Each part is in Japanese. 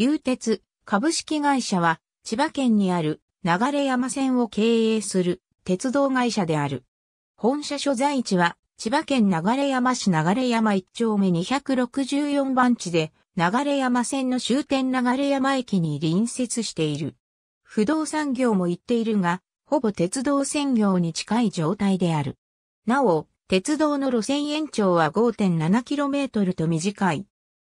流鉄株式会社は千葉県にある流山線を経営する鉄道会社である。本社所在地は千葉県流山市流山1丁目264番地で流山線の終点流山駅に隣接している。不動産業も行っているが、ほぼ鉄道専業に近い状態である。なお、鉄道の路線延長は 5.7km と短い。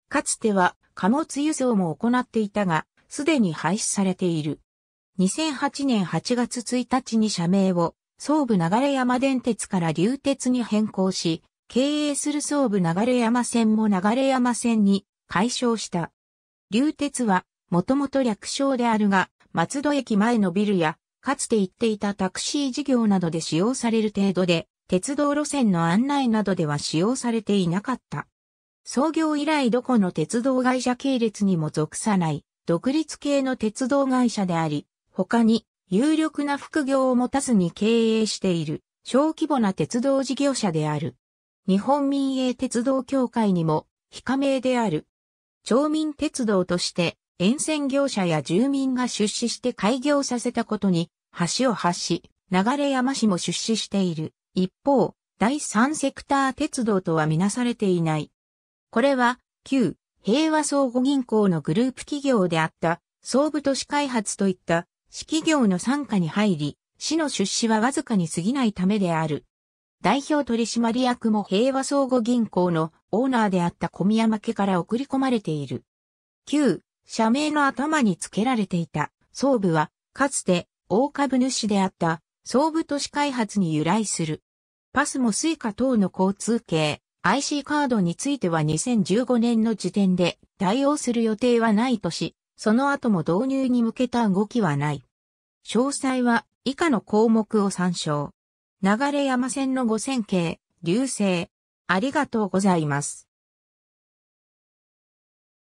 かつては貨物輸送も行っていたが、すでに廃止されている。2008年8月1日に社名を、総武流山電鉄から流鉄に変更し、経営する総武流山線も流山線に解消した。流鉄は、もともと略称であるが、松戸駅前のビルや、かつて行っていたタクシー事業などで使用される程度で、鉄道路線の案内などでは使用されていなかった。創業以来どこの鉄道会社系列にも属さない独立系の鉄道会社であり、他に有力な副業を持たずに経営している小規模な鉄道事業者である。日本民営鉄道協会にも非加盟である。町民鉄道として沿線業者や住民が出資して開業させたことに橋を発し、流山市も出資している。一方、第三セクター鉄道とはみなされていない。これは、旧、平和相互銀行のグループ企業であった、総部都市開発といった、市企業の参加に入り、市の出資はわずかに過ぎないためである。代表取締役も平和相互銀行のオーナーであった小宮山家から送り込まれている。旧、社名の頭につけられていた総部は、かつて大株主であった総部都市開発に由来する。パスもスイカ等の交通系、IC カードについては2015年の時点で対応する予定はないとし、その後も導入に向けた動きはない。詳細は以下の項目を参照。流山線の5000系、流星。ありがとうございます。